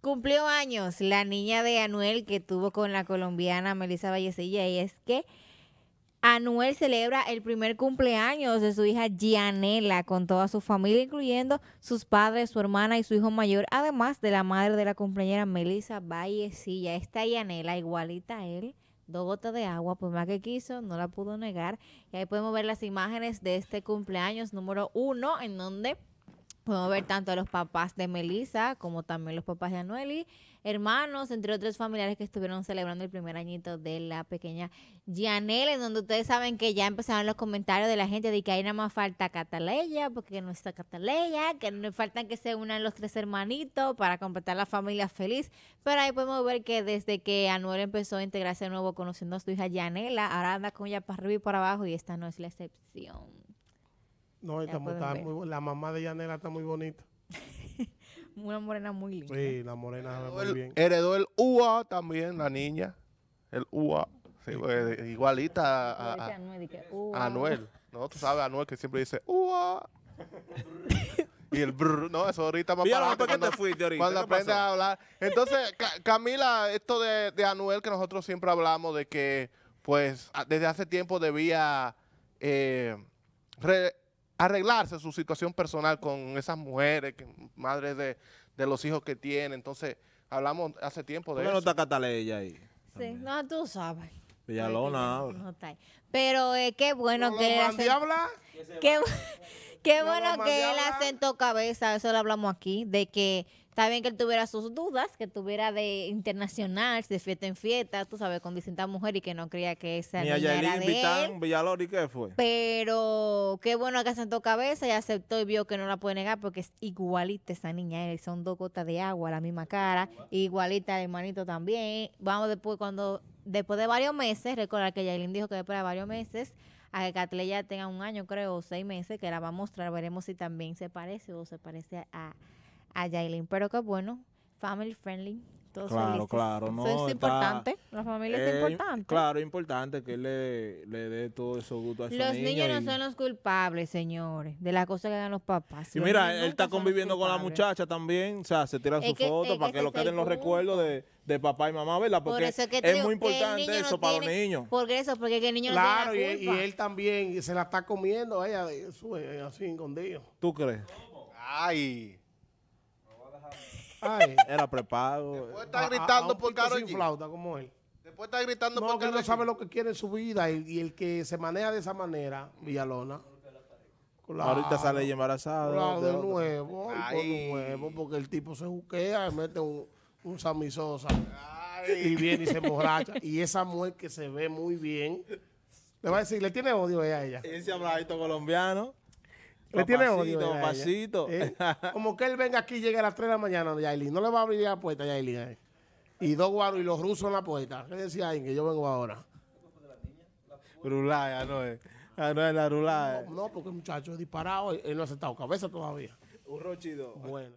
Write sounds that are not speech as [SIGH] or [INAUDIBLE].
Cumplió años la niña de Anuel que tuvo con la colombiana Melisa Vallecilla y es que Anuel celebra el primer cumpleaños de su hija Gianela con toda su familia, incluyendo sus padres, su hermana y su hijo mayor, además de la madre de la compañera Melissa Vallecilla. Esta Gianela, igualita a él, dos gotas de agua, pues más que quiso, no la pudo negar. Y ahí podemos ver las imágenes de este cumpleaños número uno, en donde Podemos ver tanto a los papás de Melissa como también los papás de Anueli, hermanos, entre otros familiares que estuvieron celebrando el primer añito de la pequeña Yanela. en donde ustedes saben que ya empezaron los comentarios de la gente de que ahí nada más falta Cataleya, porque no está Cataleya, que no faltan que se unan los tres hermanitos para completar la familia feliz. Pero ahí podemos ver que desde que Anuel empezó a integrarse de nuevo conociendo a su hija Yanela, ahora anda con ella para arriba y para abajo y esta no es la excepción. No, la mamá de Yanela está muy bonita. [LAUGHS] Una morena muy linda. Sí, la morena heredó muy bien. Heredó el UA también, la niña. El UA. Pues, eh, igualita a, a, a, Anuel. No, tú sabes, Anuel que siempre dice UA. [LAUGHS] y el brr, no, eso ahorita más para ¿por que te fuiste ahorita? Cuando aprendes a hablar. Entonces, Camila, esto de, Anuel que nosotros siempre hablamos de que, pues, desde hace tiempo debía eh, arreglarse su situación personal con esas mujeres, madres de, los hijos que tiene. Entonces, hablamos hace tiempo de eso. no está Cataleya ahí? Sí, no, tú sabes. Villalona Pero eh, qué bueno que... El habla? [LAUGHS] Qué, qué bueno que él acento cabeza, eso lo hablamos aquí, de que Está que él tuviera sus dudas, que tuviera de internacional, de fiesta en fiesta, tú sabes, con distintas mujeres y que no creía que esa Ni niña era de él. Villalori, ¿qué fue? Pero qué bueno que sentó cabeza y aceptó y vio que no la puede negar porque es igualita esa niña. Eh, son dos gotas de agua, la misma cara, igualita el hermanito también. Vamos después cuando, después de varios meses, recordar que Yailin dijo que después de varios meses a que Catle ya tenga un año, creo, o seis meses, que la va a mostrar. Veremos si también se parece o se parece a, a Jailin. Pero qué bueno, family friendly. claro, claro. No, eso es importante. la familia es eh, importante. Claro, es importante que él le, le dé todo eso gusto a los Los niños no son los culpables, señores, de las cosas que hagan los papás. Y mira, él está conviviendo con la muchacha también. O sea, se tiran su fotos foto para que, lo queden los recuerdos de, de, papá y mamá, ¿verdad? Porque es, muy importante eso para los niños. Por eso, porque el niño no tiene culpa. Claro, y, él también se la está comiendo ella, así, escondido. ¿Tú crees? Ay... Era preparado. Después está gritando por flauta como él. Después está gritando no, No, sabe lo que quiere en su vida y, el que se maneja de esa manera, Villalona. Ahorita sale embarazada. de, nuevo, nuevo, porque el tipo se juquea y mete un, samizosa y viene y se emborracha. y esa mujer que se ve muy bien, le va a decir, le tiene odio a ella. Ese abradito colombiano. Le tiene odio. Pasito, eh, [LAUGHS] Como que él venga aquí y llegue a las 3 de la mañana, Yailin. No le va a abrir la puerta, Yailin. Eh. Y dos guaros y los rusos en la puerta. ¿Qué decía ahí? Que yo vengo ahora. Rulaya, no es. Ya no es la rulaya. No, porque el muchacho es disparado. Él no ha aceptado cabeza todavía. Un rochido. Bueno.